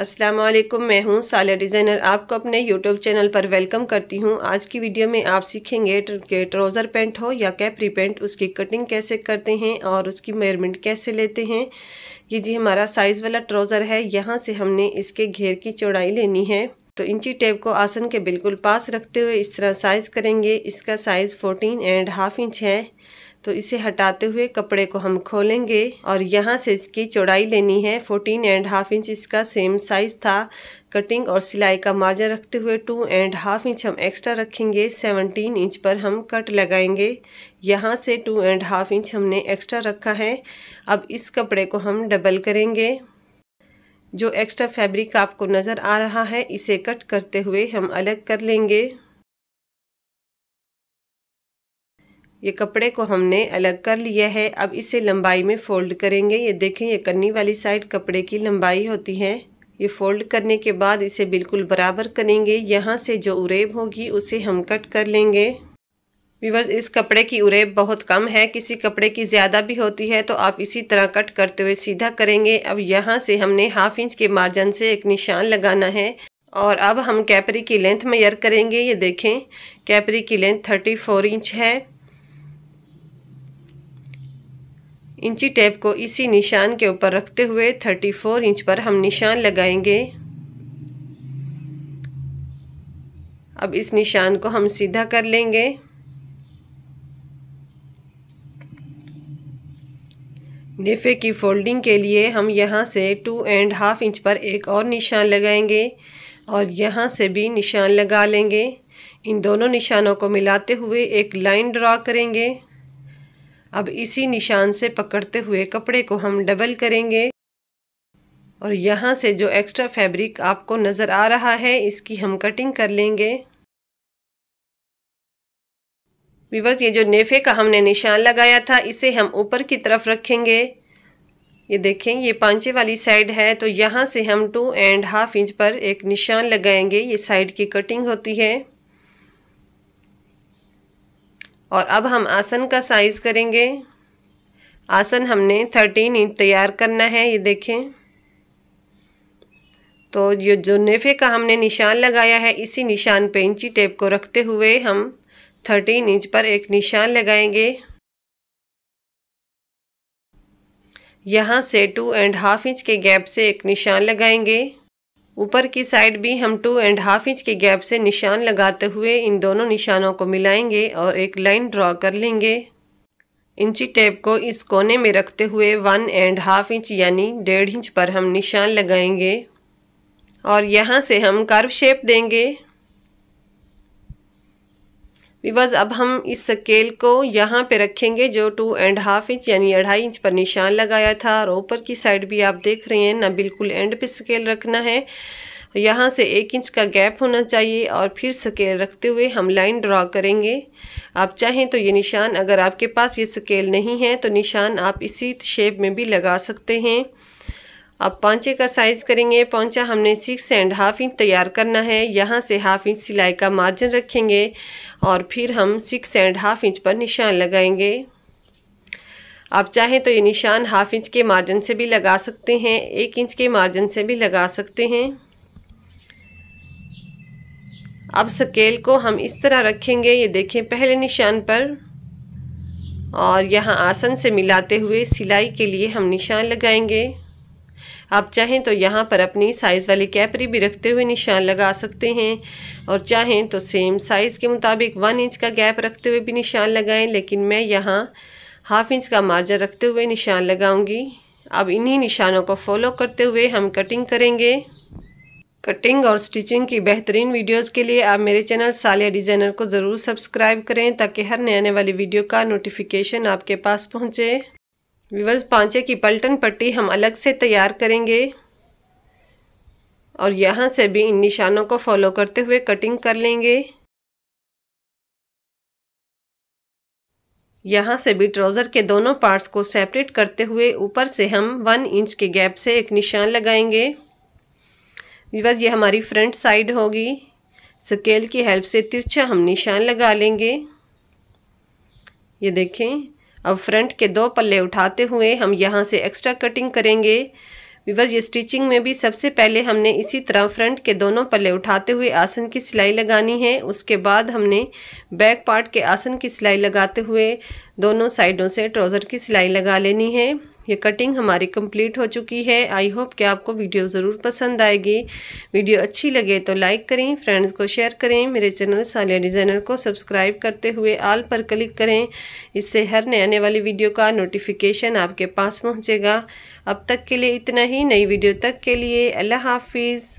अस्सलाम वालेकुम मैं हूँ साला डिज़ाइनर आपको अपने यूट्यूब चैनल पर वेलकम करती हूँ आज की वीडियो में आप सीखेंगे कि ट्राउज़र पेंट हो या कैपरी पेंट उसकी कटिंग कैसे करते हैं और उसकी मेजरमेंट कैसे लेते हैं ये जी हमारा साइज़ वाला ट्राउज़र है यहाँ से हमने इसके घेर की चौड़ाई लेनी है तो इंची टेप को आसन के बिल्कुल पास रखते हुए इस तरह साइज़ करेंगे इसका size fourteen and half inch है तो इसे हटाते हुए कपड़े को हम खोलेंगे और यहाँ से इसकी चौड़ाई लेनी है फोर्टीन एंड हाफ इंच इसका सेम साइज़ था कटिंग और सिलाई का मार्जिन रखते हुए टू एंड हाफ इंच हम एक्स्ट्रा रखेंगे सेवनटीन इंच पर हम कट लगाएंगे यहाँ से टू एंड हाफ इंच हमने एक्स्ट्रा रखा है अब इस कपड़े को हम डबल करेंगे जो एक्स्ट्रा फैब्रिक आपको नज़र आ रहा है इसे कट करते हुए हम अलग कर लेंगे ये कपड़े को हमने अलग कर लिया है अब इसे लंबाई में फ़ोल्ड करेंगे ये देखें ये कन्नी वाली साइड कपड़े की लंबाई होती है ये फ़ोल्ड करने के बाद इसे बिल्कुल बराबर करेंगे यहाँ से जो उरेब होगी उसे हम कट कर लेंगे व्यूवर्स इस कपड़े की उरेब बहुत कम है किसी कपड़े की ज़्यादा भी होती है तो आप इसी तरह कट करते हुए सीधा करेंगे अब यहाँ से हमने हाफ इंच के मार्जिन से एक निशान लगाना है और अब हम कैपरी की लेंथ मैयर करेंगे ये देखें कैपरी की लेंथ थर्टी फोर इंच है इंची टेप को इसी निशान के ऊपर रखते हुए 34 इंच पर हम निशान लगाएंगे अब इस निशान को हम सीधा कर लेंगे नेफे की फोल्डिंग के लिए हम यहाँ से टू एंड हाफ इंच पर एक और निशान लगाएंगे और यहाँ से भी निशान लगा लेंगे इन दोनों निशानों को मिलाते हुए एक लाइन ड्रा करेंगे अब इसी निशान से पकड़ते हुए कपड़े को हम डबल करेंगे और यहाँ से जो एक्स्ट्रा फैब्रिक आपको नज़र आ रहा है इसकी हम कटिंग कर लेंगे विवर्स ये जो नेफे का हमने निशान लगाया था इसे हम ऊपर की तरफ रखेंगे ये देखें ये पांचे वाली साइड है तो यहाँ से हम टू एंड हाफ इंच पर एक निशान लगाएंगे ये साइड की कटिंग होती है और अब हम आसन का साइज़ करेंगे आसन हमने थर्टीन इंच तैयार करना है ये देखें तो ये जो नेफे का हमने निशान लगाया है इसी निशान पे इंची टेप को रखते हुए हम थर्टीन इंच पर एक निशान लगाएंगे यहाँ से टू एंड हाफ इंच के गैप से एक निशान लगाएंगे ऊपर की साइड भी हम टू एंड हाफ इंच के गैप से निशान लगाते हुए इन दोनों निशानों को मिलाएंगे और एक लाइन ड्रॉ कर लेंगे इंची टेप को इस कोने में रखते हुए वन एंड हाफ इंच यानी डेढ़ इंच पर हम निशान लगाएंगे और यहाँ से हम कर्व शेप देंगे विवाज अब हम इस स्केल को यहाँ पे रखेंगे जो टू एंड हाफ इंच यानी अढ़ाई इंच पर निशान लगाया था और ऊपर की साइड भी आप देख रहे हैं ना बिल्कुल एंड पे स्केल रखना है यहाँ से एक इंच का गैप होना चाहिए और फिर स्केल रखते हुए हम लाइन ड्रा करेंगे आप चाहें तो ये निशान अगर आपके पास ये स्केल नहीं है तो निशान आप इसी शेप में भी लगा सकते हैं अब पाँचे का साइज़ करेंगे पाँचा हमने सिक्स एंड हाफ इंच तैयार करना है यहाँ से हाफ इंच सिलाई का मार्जिन रखेंगे और फिर हम सिक्स एंड हाफ इंच पर निशान लगाएंगे आप चाहें तो ये निशान हाफ इंच के मार्जिन से भी लगा सकते हैं एक इंच के मार्जिन से भी लगा सकते हैं अब स्केल को हम इस तरह रखेंगे ये देखें पहले निशान पर और यहाँ आसन से मिलाते हुए सिलाई के लिए हम निशान लगाएंगे आप चाहें तो यहाँ पर अपनी साइज़ वाली कैपरी भी रखते हुए निशान लगा सकते हैं और चाहें तो सेम साइज़ के मुताबिक वन इंच का गैप रखते हुए भी निशान लगाएं लेकिन मैं यहाँ हाफ इंच का मार्जर रखते हुए निशान लगाऊंगी अब इन्हीं निशानों को फॉलो करते हुए हम कटिंग करेंगे कटिंग और स्टिचिंग की बेहतरीन वीडियोस के लिए आप मेरे चैनल सालिया डिज़ाइनर को ज़रूर सब्सक्राइब करें ताकि हर नए आने वाली वीडियो का नोटिफिकेशन आपके पास पहुंचे विवर्स पांचे की पलटन पट्टी हम अलग से तैयार करेंगे और यहाँ से भी इन निशानों को फॉलो करते हुए कटिंग कर लेंगे यहाँ से भी ट्राउज़र के दोनों पार्ट्स को सेपरेट करते हुए ऊपर से हम वन इंच के गैप से एक निशान लगाएंगे विवर्स ये हमारी फ्रंट साइड होगी स्केल की हेल्प से तिरछा हम निशान लगा लेंगे ये देखें अब फ्रंट के दो पल्ले उठाते हुए हम यहाँ से एक्स्ट्रा कटिंग करेंगे विवर ये स्टिचिंग में भी सबसे पहले हमने इसी तरह फ्रंट के दोनों पल्ले उठाते हुए आसन की सिलाई लगानी है उसके बाद हमने बैक पार्ट के आसन की सिलाई लगाते हुए दोनों साइडों से ट्राउज़र की सिलाई लगा लेनी है ये कटिंग हमारी कंप्लीट हो चुकी है आई होप कि आपको वीडियो ज़रूर पसंद आएगी वीडियो अच्छी लगे तो लाइक करें फ्रेंड्स को शेयर करें मेरे चैनल सालिया डिज़ाइनर को सब्सक्राइब करते हुए आल पर क्लिक करें इससे हर नए आने वाली वीडियो का नोटिफिकेशन आपके पास पहुँचेगा अब तक के लिए इतना ही नई वीडियो तक के लिए अल्लाह हाफिज़